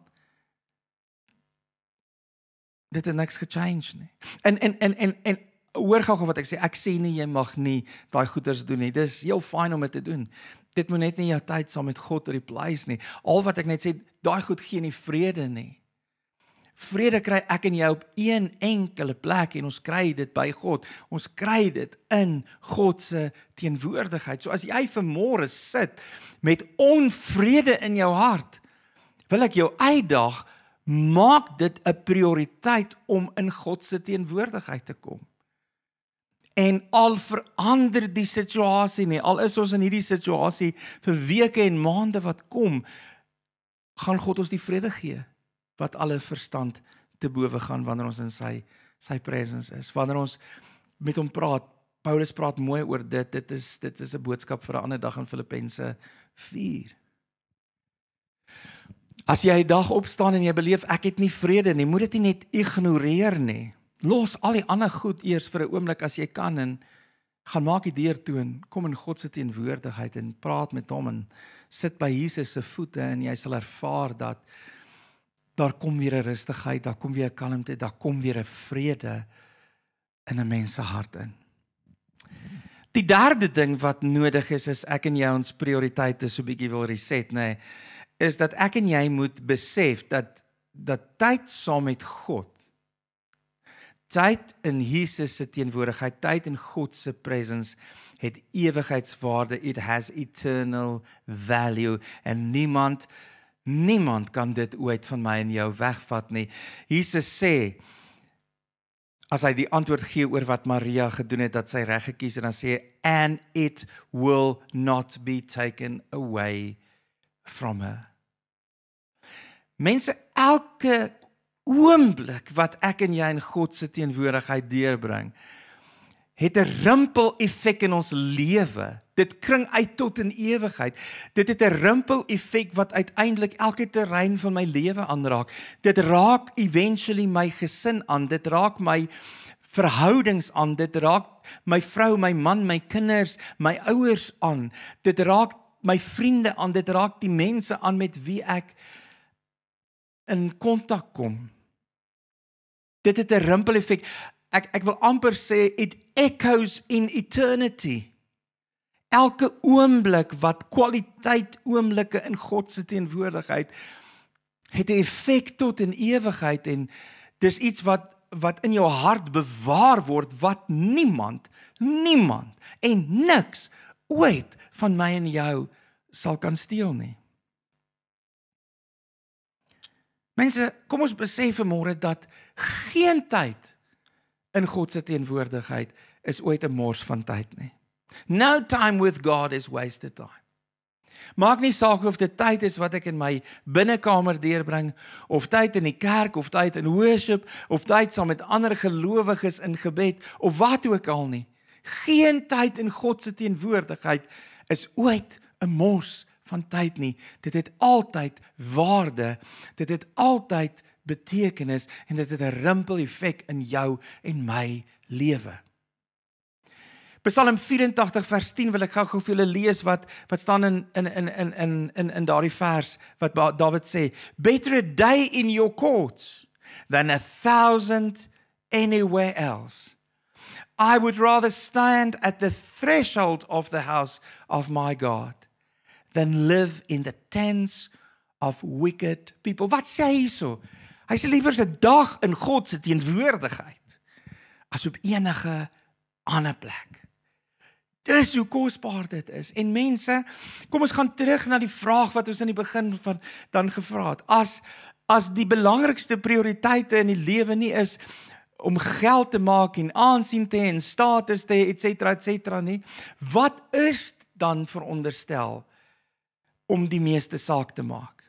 dit het niks gechange nie. En en en en en hoor gou wat ek sê, ek sê nie jy mag nie daai goeders doen nie. Dis heel fyn om dit te doen. Dit moet net nie jou tyd saam met God replace nie. Al wat ek net sê, daai goed gee nie vrede nie. Vrede kry ek en jy op een enkele plek en ons kry dit by God. Ons kry dit in God se teenwoordigheid. So as jy vanmôre sit met onvrede in jou hart, wil ek jou uitdaag maak dit 'n prioriteit om in God se teenwoordigheid te kom. En al verander die situasie nie, al is ons in hierdie situasie vir weke en maande wat kom, gaan God ons die vrede gee wat alle verstand te bowe gaan wanneer ons in sy sy presence is. Wanneer ons met hom praat, Paulus praat mooi oor dit. Dit is dit is 'n boodskap vir 'n ander dag in Filippense 4. As jy 'n dag opstaan en jy beleef ek het nie vrede nie, moet dit nie net ignoreer nie. Los al die ander goed eers vir 'n oomblik as jy kan en gaan maak die deur toe en kom in God se teenwoordigheid en praat met hom en sit by Jesus se voete en jy sal ervaar dat daar kom weer 'n rustigheid, daar kom weer 'n kalmte, daar kom weer 'n vrede in 'n mens se hart in. Die derde ding wat nodig is is ek en jy ons prioriteite so bietjie wil reset, nê. Nee is dat ek en jy moet besef dat dat tyd saam met God tyd in Jesus se teenwoordigheid, tyd in God se presence het ewigheidswaarde. It has eternal value en niemand niemand kan dit ooit van my en jou wegvat nie. Jesus sê as hy die antwoord gee oor wat Maria gedoen het dat sy reg gekies het, dan sê hy and it will not be taken away from her. Mense elke oomblik wat ek en jy in God se teenwoordigheid deurbring, het 'n rimpel effek in ons lewe. Dit kring uit tot in ewigheid. Dit het 'n rimpel effek wat uiteindelik elke terrein van my lewe aanraak. Dit raak eventually my gesin aan. Dit raak my verhoudings aan. Dit raak my vrou, my man, my kinders, my ouers aan. Dit raak my vriende aan, dit raak die mense aan met wie ek in kontak kom. Dit het 'n rimpel effek. Ek ek wil amper sê it echoes in eternity. Elke oomblik wat kwaliteit oomblikke in God se teenwoordigheid het 'n effek tot in ewigheid en dis iets wat wat in jou hart bewaar word wat niemand niemand en niks ooit van my en jou sal kan steel nie. Mense, kom ons besef vanmôre dat geen tyd in God se teenwoordigheid is ooit 'n mors van tyd nie. No time with God is wasted time. Maak nie saak of dit tyd is wat ek in my binnekamer deurbring of tyd in die kerk of tyd in worship of tyd saam met ander gelowiges in gebed of wat ook al nie. Geen tyd in God se teenwoordigheid is ooit 'n mors van tyd nie. Dit het altyd waarde. Dit het altyd betekenis en dit het 'n rimpel effek in jou en my lewe. Psalm 84 vers 10 wil ek gou-gou vir julle lees wat wat staan in in in in in in in daardie vers wat Dawid sê, "Better a day in your courts than a thousand anywhere else." I would rather stand at the threshold of the house of my God than live in the tents of wicked people. Wat sê hy so? Hy sê liewer 'n dag in God se teenwoordigheid as op enige ander plek. Dis hoe kosbaar dit is. En mense, kom ons gaan terug na die vraag wat ons aan die begin van dan gevra het. As as die belangrikste prioriteite in die lewe nie is om geld te maak en aansien te hê en status te hê etcetera etcetera nie wat is dan veronderstel om die meeste saak te maak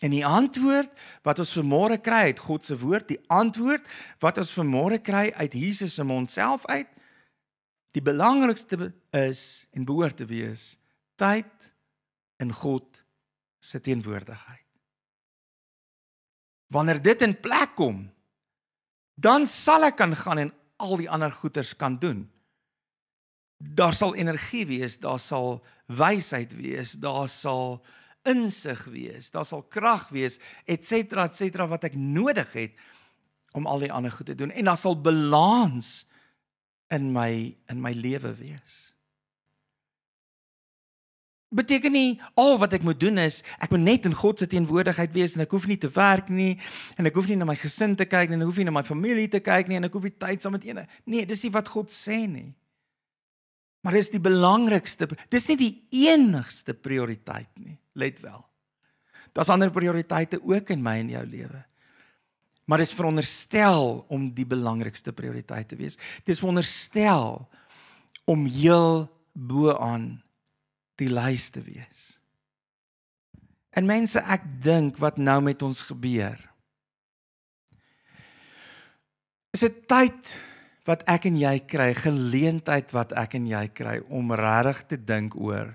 en die antwoord wat ons vanmôre kry uit God se woord die antwoord wat ons vanmôre kry uit Jesus se mond self uit die belangrikste is en behoort te wees tyd in God se teenwoordigheid wanneer dit in plek kom dan sal ek kan gaan en al die ander goeders kan doen. Daar sal energie wees, daar sal wysheid wees, daar sal insig wees, daar sal krag wees, etcetera etcetera wat ek nodig het om al die ander goed te doen en daar sal balans in my in my lewe wees beteken nie al wat ek moet doen is ek moet net in God se teenwoordigheid wees en ek hoef nie te werk nie en ek hoef nie na my gesin te kyk nie en ek hoef nie na my familie te kyk nie en ek hoef nie tyd saam met ene nee dis nie wat God sê nie maar dis die belangrikste dis nie die enigste prioriteit nie let wel daar's ander prioriteite ook in my en jou lewe maar dis veronderstel om die belangrikste prioriteit te wees dis veronderstel om heel bo aan die lys te wees. En mense, ek dink wat nou met ons gebeur. Is dit tyd wat ek en jy kry, geleentheid wat ek en jy kry om regtig te dink oor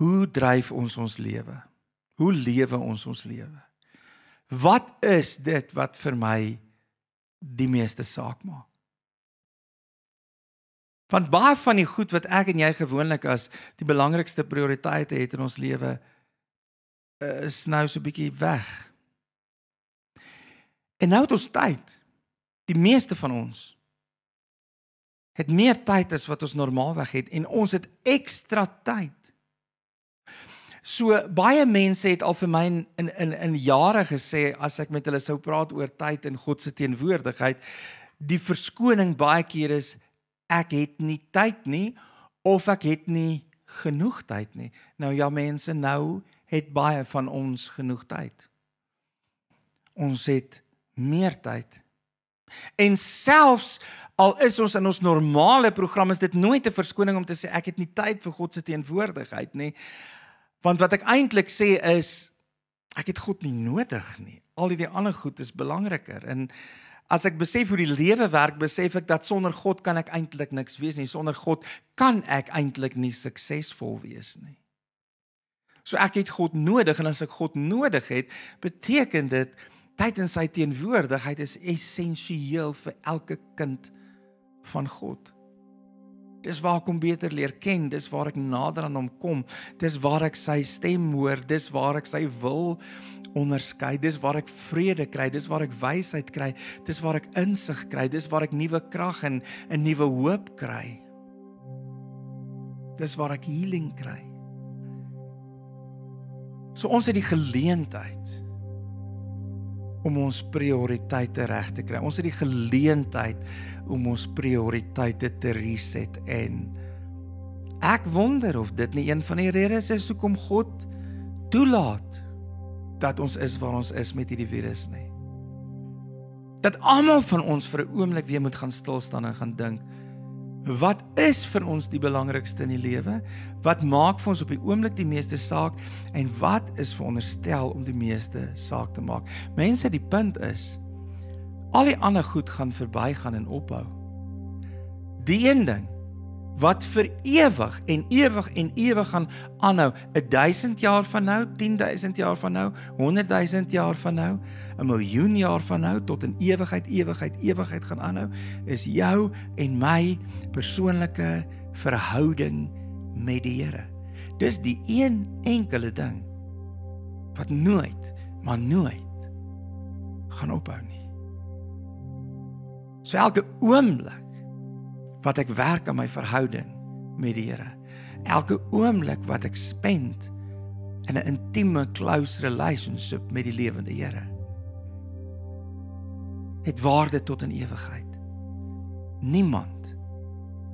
hoe dryf ons ons lewe? Hoe lewe ons ons lewe? Wat is dit wat vir my die meeste saak maak? Want baie van die goed wat ek en jy gewoonlik as die belangrikste prioriteite het in ons lewe eh, is nou so 'n bietjie weg. En nou het ons tyd. Die meeste van ons het meer tyd as wat ons normaalweg het en ons het ekstra tyd. So baie mense het al vir my in in in jare gesê as ek met hulle sou praat oor tyd en God se teenwoordigheid, die verskoning baie keer is ek het nie tyd nie of ek het nie genoeg tyd nie. Nou ja mense, nou het baie van ons genoeg tyd. Ons het meer tyd. En selfs al is ons in ons normale program is dit nooit 'n verskoning om te sê ek het nie tyd vir God se teenwoordigheid nie. Want wat ek eintlik sê is ek het God nie nodig nie. Al die, die ander goed is belangriker en As ek besef hoe die lewe werk, besef ek dat sonder God kan ek eintlik niks wees nie. Sonder God kan ek eintlik nie suksesvol wees nie. So ek het God nodig en as ek God nodig het, beteken dit tyd in sy teenwoordigheid is essensieel vir elke kind van God. Dis waar ek hom beter leer ken, dis waar ek nader aan hom kom, dis waar ek sy stem hoor, dis waar ek sy wil onderskei, dis waar ek vrede kry, dis waar ek wysheid kry, dis waar ek insig kry, dis waar ek nuwe krag en 'n nuwe hoop kry. Dis waar ek healing kry. So ons het die geleentheid om ons prioriteite reg te kry. Ons het die geleentheid om ons prioriteite te reset en ek wonder of dit nie een van die redes is hoekom God toelaat dat ons is waar ons is met hierdie virus nie. Dat almal van ons vir 'n oomblik weer moet gaan stil staan en gaan dink, Wat is vir ons die belangrikste in die lewe? Wat maak vir ons op die oomblik die meeste saak en wat is veronderstel om die meeste saak te maak? Mense, die punt is al die ander goed gaan verbygaan en ophou. Die een ding wat vir ewig en ewig en ewig gaan aanhou. 1000 jaar van nou, 10000 jaar van nou, 100000 jaar van nou, 'n miljoen jaar van nou tot in ewigheid, ewigheid, ewigheid gaan aanhou is jou en my persoonlike verhouding met die Here. Dis die een enkele ding wat nooit, maar nooit gaan ophou nie. So elke oomblik wat ek werk aan my verhouding met die Here. Elke oomblik wat ek spend in 'n intieme close relationship met die lewende Here. Het waarde tot in ewigheid. Niemand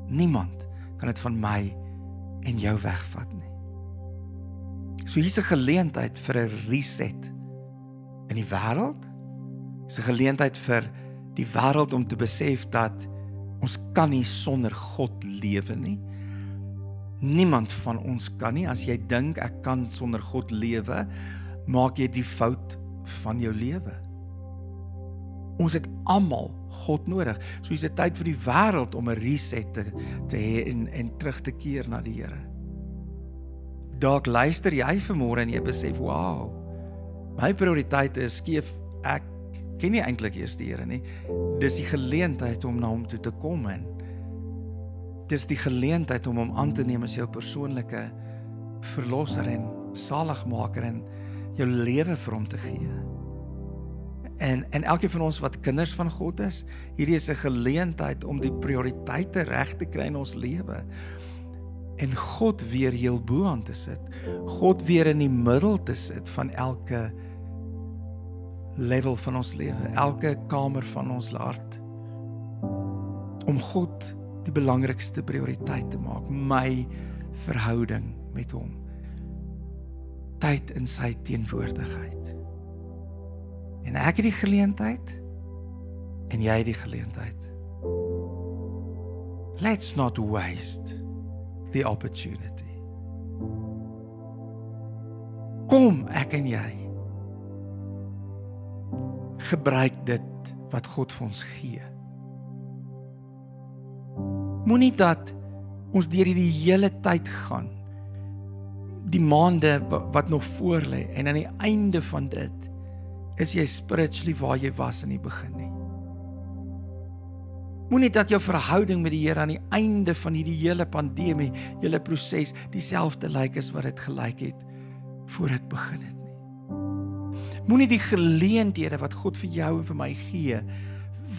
niemand kan dit van my en jou wegvat nie. So hier's 'n geleentheid vir 'n reset in die wêreld. 'n Geleentheid vir die wêreld om te besef dat Ons kan nie sonder God lewe nie. Niemand van ons kan nie. As jy dink ek kan sonder God lewe, maak jy die fout van jou lewe. Ons het almal God nodig. So is dit tyd vir die wêreld om 'n reset te te hê en en terug te keer na die Here. Dalk luister jy vanmôre en jy besef, "Wow. My prioriteite is skeef ken nie eintlik eers die Here nie. Dis die geleentheid om na hom toe te kom en dis die geleentheid om hom aan te neem as jou persoonlike verlosser en saligmaker en jou lewe vir hom te gee. En en elkeen van ons wat kinders van God is, hierdie is 'n geleentheid om die prioriteite reg te kry in ons lewe en God weer heel bo aan te sit. God weer in die middel te sit van elke level van ons lewe, elke kamer van ons hart om God die belangrikste prioriteit te maak, my verhouding met hom. Tyd in sy teenwoordigheid. En ek het die geleentheid en jy het die geleentheid. Let's not waste the opportunity. Kom ek en jy gebruik dit wat God vir ons gee. Moenie dat ons deur hierdie hele tyd gaan die maande wat nog voor lê en aan die einde van dit is jy spiritually waar jy was in die begin nie. Moenie dat jou verhouding met die Here aan die einde van hierdie hele pandemie, hele proses dieselfde lyk like as wat dit gelyk het voor dit begin het. Moenie die geleenthede wat God vir jou en vir my gee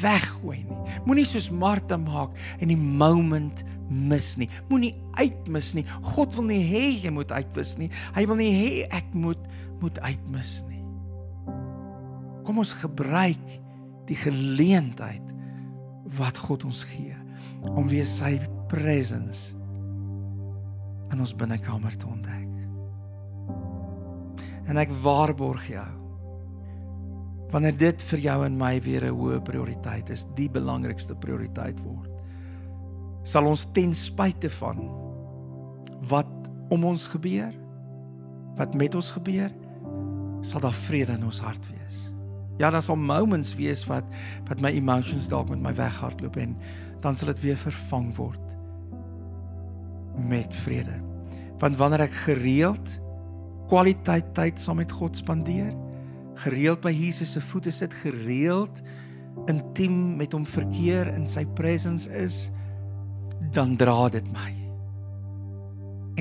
weggooi nie. Moenie soos Martha maak en die moment mis nie. Moenie uitmis nie. God wil nie hê jy moet uitmis nie. Hy wil nie hê ek moet moet uitmis nie. Kom ons gebruik die geleentheid wat God ons gee om weer sy presence in ons binnekamer te ontdek. En ek waarborg jou ja, wanneer dit vir jou en my weer 'n hoë prioriteit is, die belangrikste prioriteit word, sal ons ten spyte van wat om ons gebeur, wat met ons gebeur, sal daar vrede in ons hart wees. Ja, daar sal moments wees wat wat my emotions dalk met my weghardloop en dan sal dit weer vervang word met vrede. Want wanneer ek gereeld kwaliteit tyd saam met God spandeer, gereeld by Jesus se voete sit, gereeld intiem met hom verkeer in sy presence is, dan dra dit my.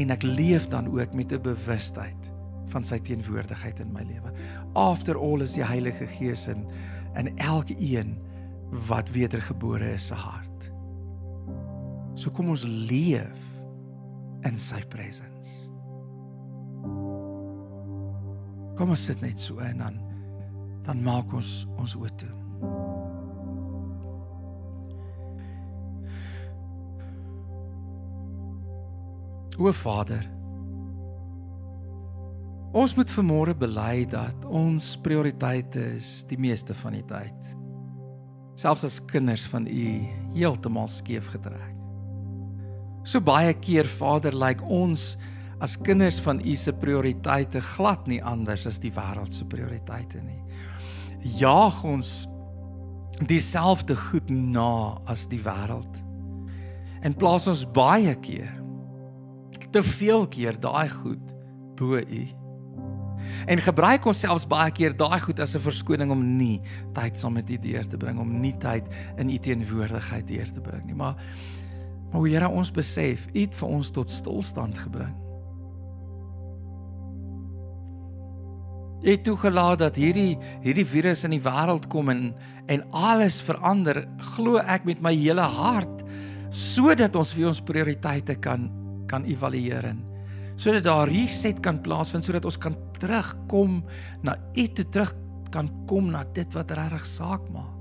En ek leef dan ook met 'n bewustheid van sy teenwoordigheid in my lewe. After all is die Heilige Gees in in elkeen wat wedergebore is se hart. So kom ons leef in sy presence. Kom ons sit net so en dan dan maak ons ons oë toe. O Vader, ons moet vanmôre bely dat ons prioriteite is die meeste van die tyd. Selfs as kinders van U heeltemal skeef getrek. So baie keer Vader, lyk like ons as kinders van U se prioriteite glad nie anders as die wêreld se prioriteite nie. Jaag ons dieselfde goed na as die wêreld. En plaas ons baie keer te veel keer daai goed bo U. En gebruik ons selfs baie keer daai goed as 'n verskoning om nie tyd saam met U deur te bring om nie tyd in U teenwoordigheid deur te bring nie, maar maar Here ons besef, U het vir ons tot stilstand gebring. het toegelaat dat hierdie hierdie virus in die wêreld kom en en alles verander, glo ek met my hele hart, sodat ons vir ons prioriteite kan kan evalueer en sodat daar reset kan plaasvind sodat ons kan terugkom na U toe terug kan kom na dit wat regtig saak maak.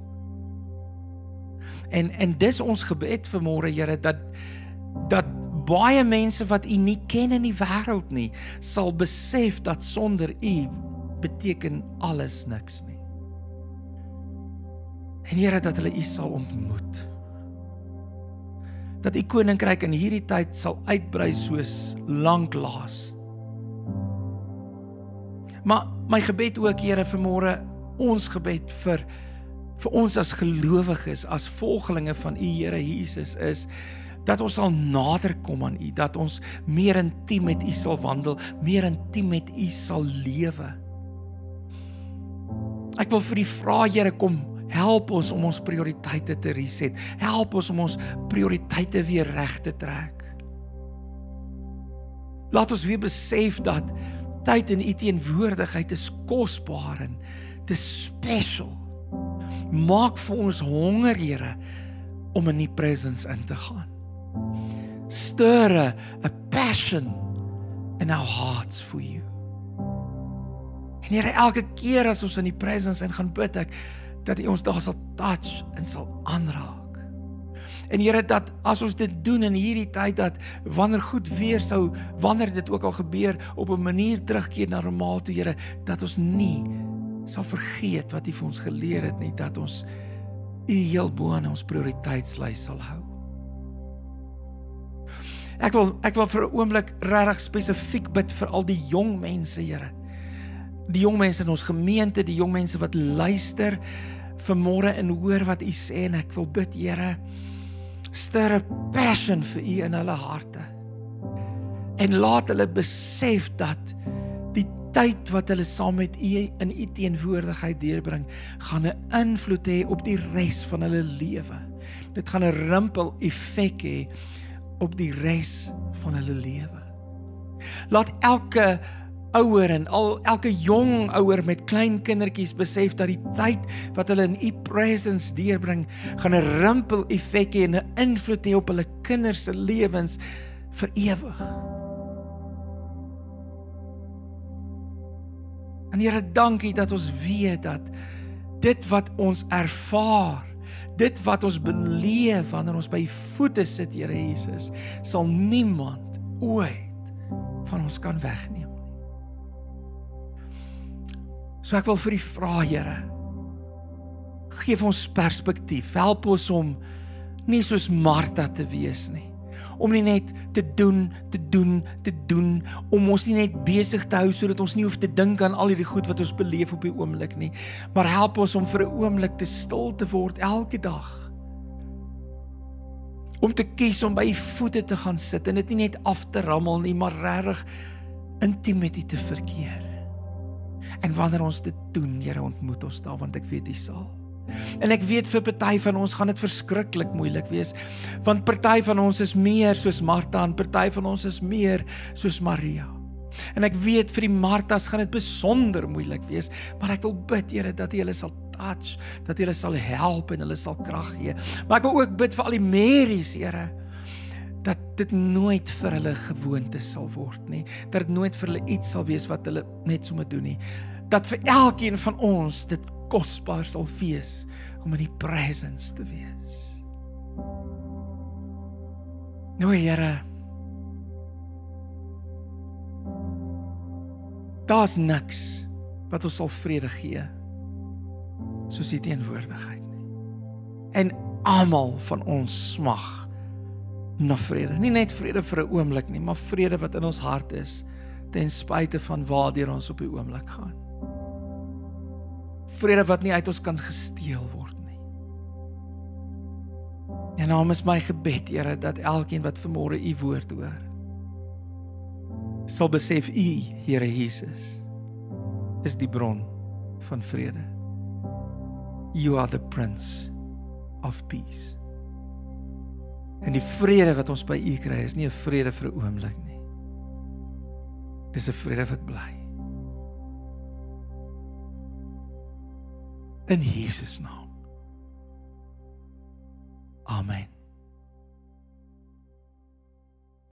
En en dis ons gebed vir môre Here dat dat baie mense wat U nie ken in die wêreld nie sal besef dat sonder U beteken alles niks nie. En Here dat hulle U sal ontmoet. Dat U koninkryk in hierdie tyd sal uitbrei soos lanklaas. Maar my gebed ook Here vir môre, ons gebed vir vir ons as gelowiges, as volgelinge van U Here Jesus is dat ons sal nader kom aan U, dat ons meer intiem met U sal wandel, meer intiem met U sal lewe. Ek wil vir U vra Here kom help ons om ons prioriteite te reset. Help ons om ons prioriteite weer reg te trek. Laat ons weer besef dat tyd in U teenwoordigheid is kosbaar en dis special. Maak vir ons honger Here om in U presence in te gaan. Stir a passion in our hearts for you. En Here, elke keer as ons in die presence in gaan bid ek dat U ons daar sal touch en sal aanraak. En Here, dat as ons dit doen in hierdie tyd dat wanneer goed weer sou, wanneer dit ook al gebeur, op 'n manier terugkeer na normaal toe, Here, dat ons nie sal vergeet wat U vir ons geleer het nie, dat ons U heel bo aan ons prioriteitslys sal hou. Ek wil ek wil vir 'n oomblik regtig spesifiek bid vir al die jong mense, Here die jong mense in ons gemeente, die jong mense wat luister vanmôre en hoor wat u sê en ek wil bid Here ster 'n passion vir u in hulle harte. En laat hulle besef dat die tyd wat hulle saam met u in u teenwoordigheid deurbring, gaan 'n invloed hê op die res van hulle lewe. Dit gaan 'n rimpel effek hê op die res van hulle lewe. Laat elke ouer en al elke jong ouer met klein kindertjies besef dat die tyd wat hulle in u presence deurbring gaan 'n rimpel effek hê en 'n invloed hê op hulle kinders se lewens vir ewig. En Here, dankie dat ons weet dat dit wat ons ervaar, dit wat ons beleef wanneer ons by u voete sit, Here Jesus, sal niemand ooit van ons kan wegneem. So ek wil vir U vra, Here. Geef ons perspektief. Help ons om nie soos Martha te wees nie. Om nie net te doen, te doen, te doen om ons nie net besig te hou sodat ons nie hoef te dink aan al hierdie goed wat ons beleef op die oomblik nie, maar help ons om vir 'n oomblik te stil te word elke dag. Om te kies om by U voete te gaan sit en dit nie net af te rammel nie, maar regtig intiem met U te verkeer. En wanneer ons dit doen, Here, ontmoet ons daar want ek weet U sal. En ek weet vir party van ons gaan dit verskriklik moeilik wees want party van ons is meer soos Martha en party van ons is meer soos Maria. En ek weet vir die Martas gaan dit besonder moeilik wees, maar ek wil bid Here dat U hulle sal touch, dat U hulle sal help en hulle sal krag gee. Maar ek wil ook bid vir al die Maries, Here, dat dit nooit vir hulle gewoonte sal word nie dat dit nooit vir hulle iets sal wees wat hulle net sommer doen nie dat vir elkeen van ons dit kosbaar sal wees om in die presence te wees nou Here daar's niks wat ons sal vrede gee soos die teenwoordigheid nie en almal van ons smag na vrede. Nie net vrede vir 'n oomblik nie, maar vrede wat in ons hart is ten spyte van waar deur ons op die oomblik gaan. Vrede wat nie uit ons kan gesteel word nie. En nou is my gebed, Here, dat elkeen wat vanmôre u woord hoor, sal besef u, Here Jesus, is die bron van vrede. You are the prince of peace. En die vrede wat ons by U kry is nie 'n vrede vir 'n oomblik nie. Dis 'n vrede wat bly. In Jesus naam. Amen.